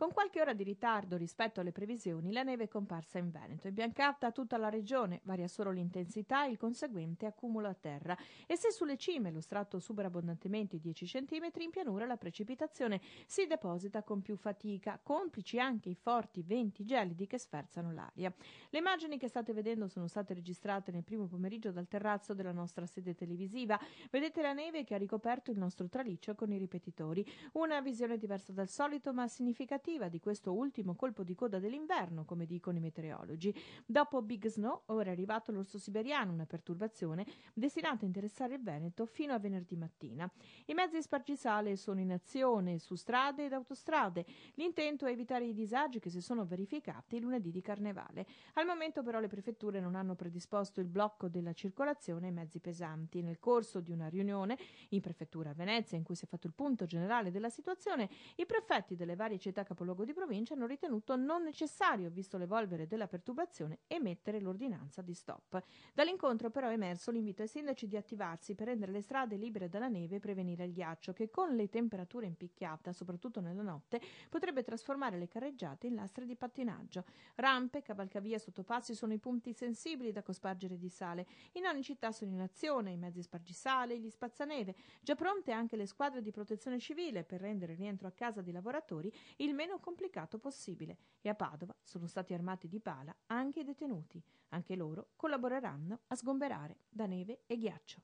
Con qualche ora di ritardo rispetto alle previsioni, la neve è comparsa in Veneto. È biancata tutta la regione, varia solo l'intensità e il conseguente accumulo a terra. E se sulle cime lo strato supera abbondantemente i 10 cm, in pianura la precipitazione si deposita con più fatica, complici anche i forti venti gelidi che sferzano l'aria. Le immagini che state vedendo sono state registrate nel primo pomeriggio dal terrazzo della nostra sede televisiva. Vedete la neve che ha ricoperto il nostro traliccio con i ripetitori. Una visione diversa dal solito ma significativa prospettiva di questo ultimo colpo di coda dell'inverno, come dicono i meteorologi. Dopo Big Snow, ora è arrivato l'orso siberiano, una perturbazione destinata a interessare il Veneto fino a venerdì mattina. I mezzi spargisale sono in azione su strade ed autostrade. L'intento è evitare i disagi che si sono verificati lunedì di Carnevale. Al momento però le prefetture non hanno predisposto il blocco della circolazione ai mezzi pesanti. Nel corso di una riunione in prefettura a Venezia in cui si è fatto il punto generale della situazione, i prefetti delle varie città capitali capoluogo di provincia hanno ritenuto non necessario, visto l'evolvere della perturbazione, emettere l'ordinanza di stop. Dall'incontro però è emerso l'invito ai sindaci di attivarsi per rendere le strade libere dalla neve e prevenire il ghiaccio, che con le temperature in picchiata, soprattutto nella notte, potrebbe trasformare le carreggiate in lastre di pattinaggio. Rampe, cavalcavia e sottopassi sono i punti sensibili da cospargere di sale. In ogni città sono in azione i mezzi spargisale, gli spazzaneve, già pronte anche le squadre di protezione civile per rendere il rientro a casa dei lavoratori il meno meno complicato possibile e a Padova sono stati armati di pala anche i detenuti. Anche loro collaboreranno a sgomberare da neve e ghiaccio.